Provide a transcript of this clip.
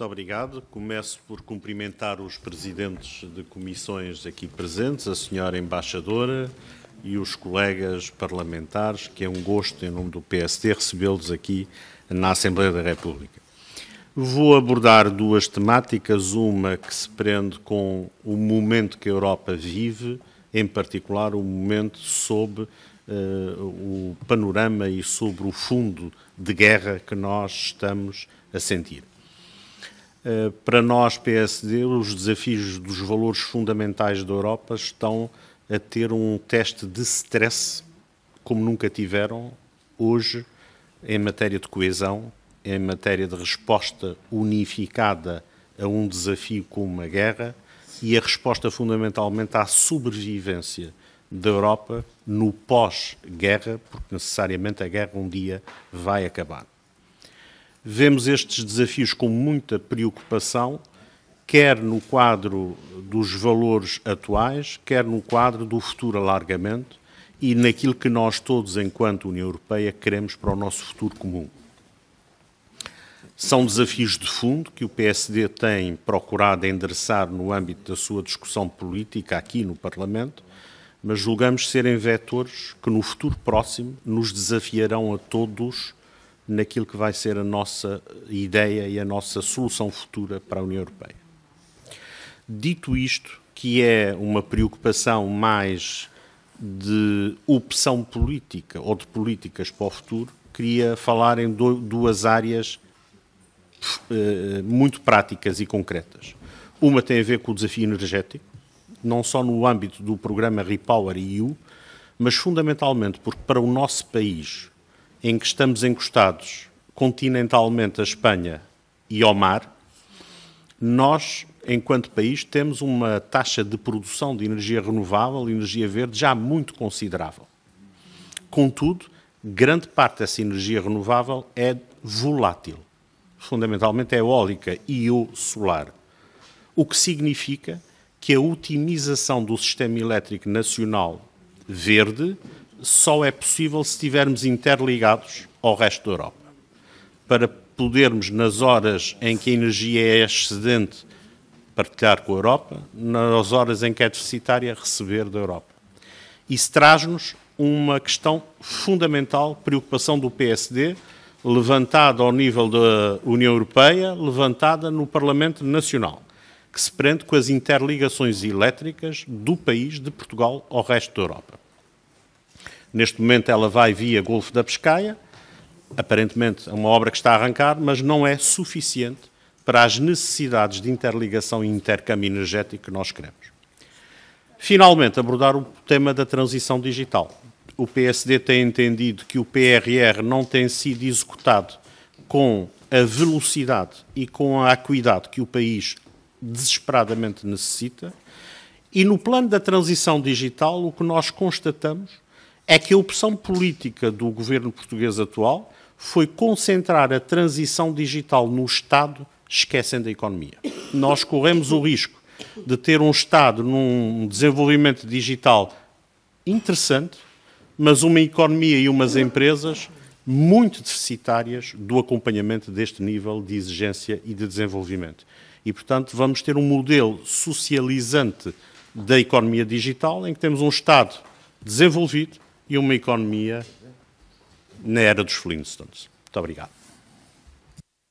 Muito obrigado. Começo por cumprimentar os presidentes de comissões aqui presentes, a senhora embaixadora e os colegas parlamentares, que é um gosto, em nome do PSD, recebê-los aqui na Assembleia da República. Vou abordar duas temáticas, uma que se prende com o momento que a Europa vive, em particular o momento sob uh, eh, o panorama e sobre o fundo de guerra que nós estamos a sentir. Eh, para nós, PSD, os desafios dos valores fundamentais da Europa estão a ter um teste de stress como nunca tiveram hoje em matéria de coesão, em matéria de resposta unificada a um desafio como uma guerra e a resposta fundamentalmente à sobrevivência da Europa no pós-guerra, porque necessariamente a guerra um dia vai acabar. Vemos estes desafios com muita preocupação, quer no quadro dos valores atuais, quer no quadro do futuro alargamento e naquilo que nós todos, enquanto União Europeia, queremos para o nosso futuro comum. São desafios de fundo que o PSD tem procurado endereçar no âmbito da sua discussão política aqui no Parlamento, mas julgamos serem vetores que no futuro próximo nos desafiarão a todos naquilo que vai ser a nossa ideia e a nossa solução futura para a União Europeia. Dito isto, que é uma preocupação mais de opção política ou de políticas para o futuro, queria falar em duas áreas eh, muito práticas e concretas. Uma tem a ver com o desafio energético, não só no âmbito do programa Repower EU, mas fundamentalmente porque para o nosso país em que estamos encostados continentalmente à Espanha e ao mar, nós, enquanto país, temos uma taxa de produção de energia renovável, energia verde, já muito considerável. Contudo, grande parte dessa energia renovável é volátil, fundamentalmente é eólica e o solar, o que significa que a otimização do sistema elétrico nacional verde só é possível se estivermos interligados ao resto da Europa. Para podermos, nas horas em que a energia é excedente, partilhar com a Europa, nas horas em que é deficitária, receber da Europa. Isso traz-nos uma questão fundamental, preocupação do PSD, levantada ao nível da União Europeia, levantada no Parlamento Nacional, que se prende com as interligações elétricas do país, de Portugal, ao resto da Europa. Neste momento ela vai via Golfo da Pescaia, aparentemente é uma obra que está a arrancar, mas não é suficiente para as necessidades de interligação e intercâmbio energético que nós queremos. Finalmente, abordar o tema da transição digital. O PSD tem entendido que o PRR não tem sido executado com a velocidade e com a acuidade que o país desesperadamente necessita. E no plano da transição digital, o que nós constatamos é que a opção política do governo português atual foi concentrar a transição digital no Estado, esquecendo a economia. Nós corremos o risco de ter um Estado num desenvolvimento digital interessante, mas uma economia e umas empresas muito deficitárias do acompanhamento deste nível de exigência e de desenvolvimento. E, portanto, vamos ter um modelo socializante da economia digital em que temos um Estado desenvolvido, e uma economia na era dos Flintstones. Muito obrigado.